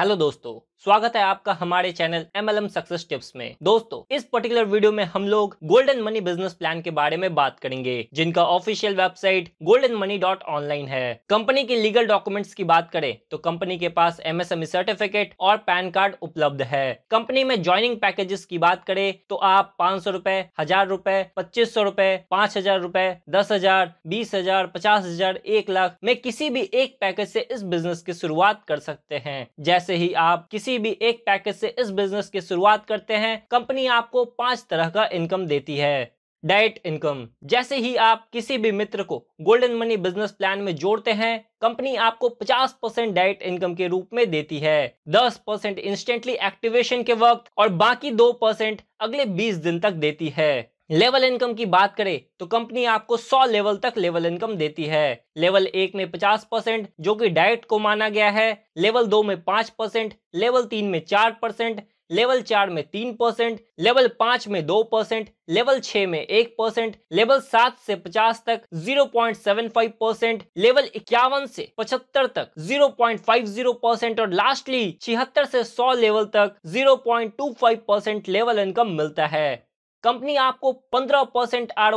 hello दोस्तों स्वागत है आपका हमारे channel M L M success tips में दोस्तों इस पर्टिकुलर वीडियो में हम लोग गोल्डन मनी बिजनेस प्लान के बारे में बात करेंगे जिनका official website golden money dot online है कंपनी के लीगल डॉक्यूमेंट्स की बात करें तो कंपनी के पास एमएसएमई सर्टिफिकेट e और पैन कार्ड उपलब्ध है कंपनी में ज्वाइनिंग पैकेजेस की बात करे तो आप पाँच सौ रूपए हजार रूपए पच्चीस सौ रूपए पाँच हजार रूपए दस हजार बीस हजार पचास हजार एक लाख में किसी भी एक पैकेज से इस बिजनेस की शुरुआत कर सकते हैं जैसे जैसे ही आप किसी भी एक पैकेज से इस बिजनेस की शुरुआत करते हैं कंपनी आपको पांच तरह का इनकम देती है डायरेक्ट इनकम जैसे ही आप किसी भी मित्र को गोल्डन मनी बिजनेस प्लान में जोड़ते हैं कंपनी आपको 50 परसेंट डायरेक्ट इनकम के रूप में देती है 10 परसेंट इंस्टेंटली एक्टिवेशन के वक्त और बाकी 2 परसेंट अगले 20 दिन तक देती है लेवल इनकम की बात करें तो कंपनी आपको 100 लेवल तक लेवल इनकम देती है लेवल एक में 50 परसेंट जो कि डायरेक्ट को माना गया है लेवल दो में 5 परसेंट लेवल तीन में 4 परसेंट लेवल चार में तीन परसेंट लेवल पांच में दो परसेंट लेवल छह में एक परसेंट लेवल सात से पचास तक zero point seven five percent level इक्यावन से पचहत्तर तक zero point five zero percent और लास्टली छिहत्तर से सौ लेवल तक zero point two five percent level income मिलता है कंपनी आपको 15 परसेंट आर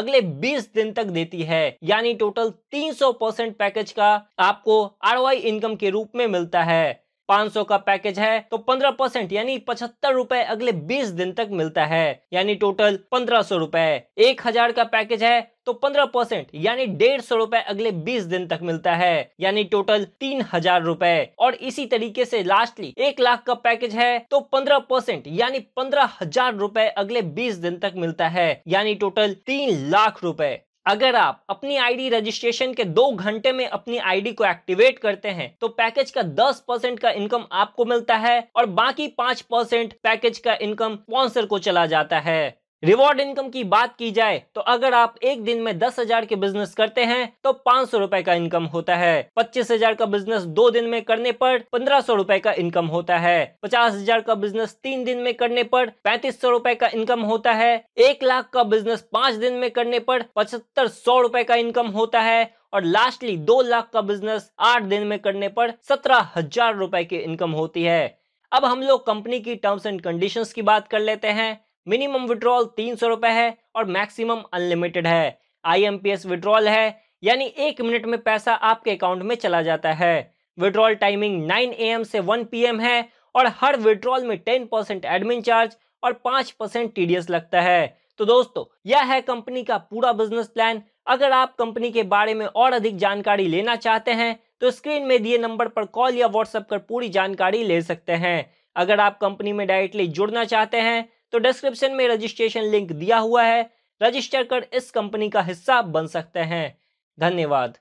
अगले 20 दिन तक देती है यानी टोटल 300 परसेंट पैकेज का आपको आर इनकम के रूप में मिलता है 500 का पैकेज है तो 15 परसेंट यानी पचहत्तर रूपए अगले 20 दिन तक मिलता है यानी टोटल पंद्रह सौ रूपए एक हजार का पैकेज है तो 15 परसेंट यानी डेढ़ सौ रूपए अगले 20 दिन तक मिलता है यानी टोटल तीन हजार रूपए और इसी तरीके से लास्टली एक लाख का पैकेज है तो 15 परसेंट यानी पंद्रह हजार रूपए अगले 20 दिन तक मिलता है यानी टोटल तीन लाख रूपए अगर आप अपनी आईडी रजिस्ट्रेशन के दो घंटे में अपनी आईडी को एक्टिवेट करते हैं तो पैकेज का 10 परसेंट का इनकम आपको मिलता है और बाकी 5 परसेंट पैकेज का इनकम स्पॉन्सर को चला जाता है रिवॉर्ड इनकम की बात की जाए तो अगर आप एक दिन में दस हजार के बिजनेस करते हैं तो पांच सौ रुपए का इनकम होता है पच्चीस हजार का बिजनेस दो दिन में करने पर पंद्रह सौ रुपए का इनकम होता है पचास हजार का बिजनेस तीन दिन में करने पर पैंतीस सौ रूपए का इनकम होता है एक लाख का बिजनेस पांच दिन में करने पर पचहत्तर सौ रुपए का इनकम होता है और लास्टली दो लाख का बिजनेस आठ दिन में करने पर सत्रह हजार रुपए की इनकम होती है अब हम लोग कंपनी की टर्म्स एंड कंडीशंस की बात कर लेते हैं मिनिमम विड्रॉल तीन सौ रुपए है और मैक्सिमम अनलिमिटेड है आईएमपीएस विड्रॉल है यानी एक मिनट में पैसा आपके अकाउंट में चला जाता है विड्रॉल टाइमिंग 9 एम से 1 पीएम है और हर विड्रॉल में 10 परसेंट एडमिन चार्ज और 5 परसेंट टीडीएस लगता है तो दोस्तों यह है कंपनी का पूरा बिजनेस प्लान अगर आप कंपनी के बारे में और अधिक जानकारी लेना चाहते हैं तो स्क्रीन में दिए नंबर पर कॉल या व्हाट्सएप कर पूरी जानकारी ले सकते हैं अगर आप कंपनी में डायरेक्टली जुड़ना चाहते हैं तो डिस्क्रिप्शन में रजिस्ट्रेशन लिंक दिया हुआ है रजिस्टर कर इस कंपनी का हिस्सा बन सकते हैं धन्यवाद